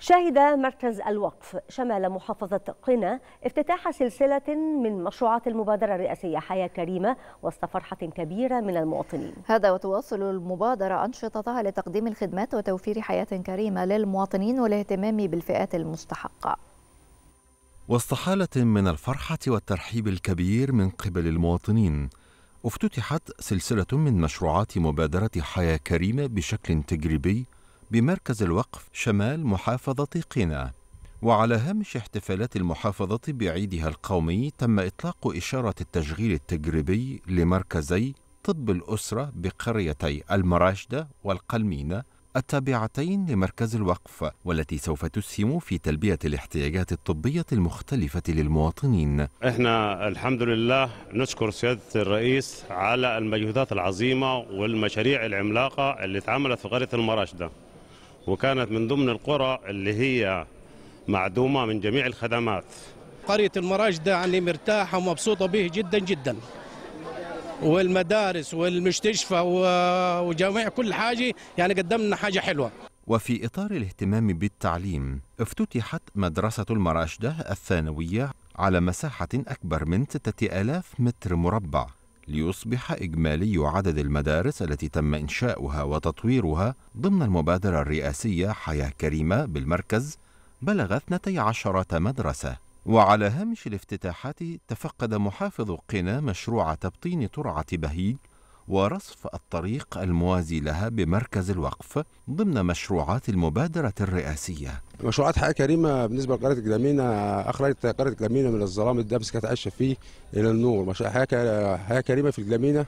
شهد مركز الوقف شمال محافظة قنا افتتاح سلسلة من مشروعات المبادرة الرئاسية حياة كريمة وسط فرحة كبيرة من المواطنين هذا وتواصل المبادرة أنشطتها لتقديم الخدمات وتوفير حياة كريمة للمواطنين والاهتمام بالفئات المستحقة وسط حالة من الفرحة والترحيب الكبير من قبل المواطنين افتتحت سلسلة من مشروعات مبادرة حياة كريمة بشكل تجريبي بمركز الوقف شمال محافظة قنا وعلى هامش احتفالات المحافظة بعيدها القومي تم إطلاق إشارة التشغيل التجريبي لمركزي طب الأسرة بقريتي المراشدة والقلمينة التابعتين لمركز الوقف والتي سوف تسهم في تلبية الاحتياجات الطبية المختلفة للمواطنين احنا الحمد لله نشكر سيادة الرئيس على المجهودات العظيمة والمشاريع العملاقة اللي اتعملت في قرية المراشدة وكانت من ضمن القرى اللي هي معدومة من جميع الخدمات قرية المراشدة يعني مرتاحة ومبسوطة به جدا جدا والمدارس والمستشفى وجميع كل حاجة يعني قدمنا حاجة حلوة وفي إطار الاهتمام بالتعليم افتتحت مدرسة المراشدة الثانوية على مساحة أكبر من 6000 متر مربع ليصبح إجمالي عدد المدارس التي تم إنشاؤها وتطويرها ضمن المبادرة الرئاسية حياة كريمة بالمركز بلغ 12 مدرسة وعلى هامش الافتتاحات تفقد محافظ قنا مشروع تبطين ترعة بهيج ورصف الطريق الموازي لها بمركز الوقف ضمن مشروعات المبادرة الرئاسية مشروعات حياة كريمة بالنسبة لقرية الجلامينة أخرجت قرية الجلامينة من الظلام الدامس كانت عايشة فيه إلى النور حياة كريمة في الجلامينة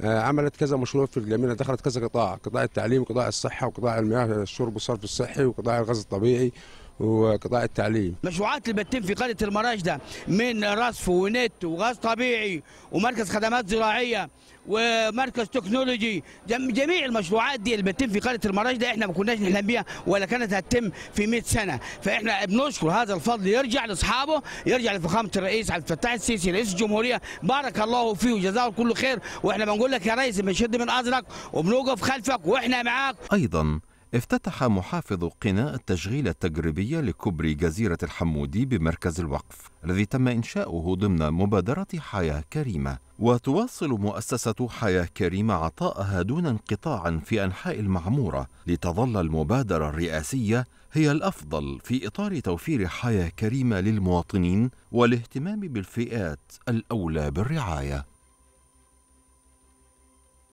آه، عملت كذا مشروع في الجلامينة دخلت كذا قطاع قطاع التعليم وقطاع الصحة وقطاع المياه الشرب والصرف الصحي وقطاع الغاز الطبيعي وقطاع التعليم مشروعات اللي بتتم في قرية المراشده من رصف ونت وغاز طبيعي ومركز خدمات زراعية ومركز تكنولوجي جميع المشروعات دي اللي بتتم في قريه المراشده احنا ما كناش نحلم بيها ولا كانت هتتم في 100 سنه فاحنا بنشكر هذا الفضل يرجع لاصحابه يرجع لفخامه الرئيس عبد الفتاح السيسي رئيس الجمهوريه بارك الله فيه وجزاه كل خير واحنا بنقول لك يا ريس بنشد من ازرق وبنوقف خلفك واحنا معاك ايضا افتتح محافظ قنا التشغيل التجريبي لكبري جزيرة الحمودي بمركز الوقف الذي تم إنشاؤه ضمن مبادرة حياة كريمة وتواصل مؤسسة حياة كريمة عطاءها دون انقطاع في أنحاء المعمورة لتظل المبادرة الرئاسية هي الأفضل في إطار توفير حياة كريمة للمواطنين والاهتمام بالفئات الأولى بالرعاية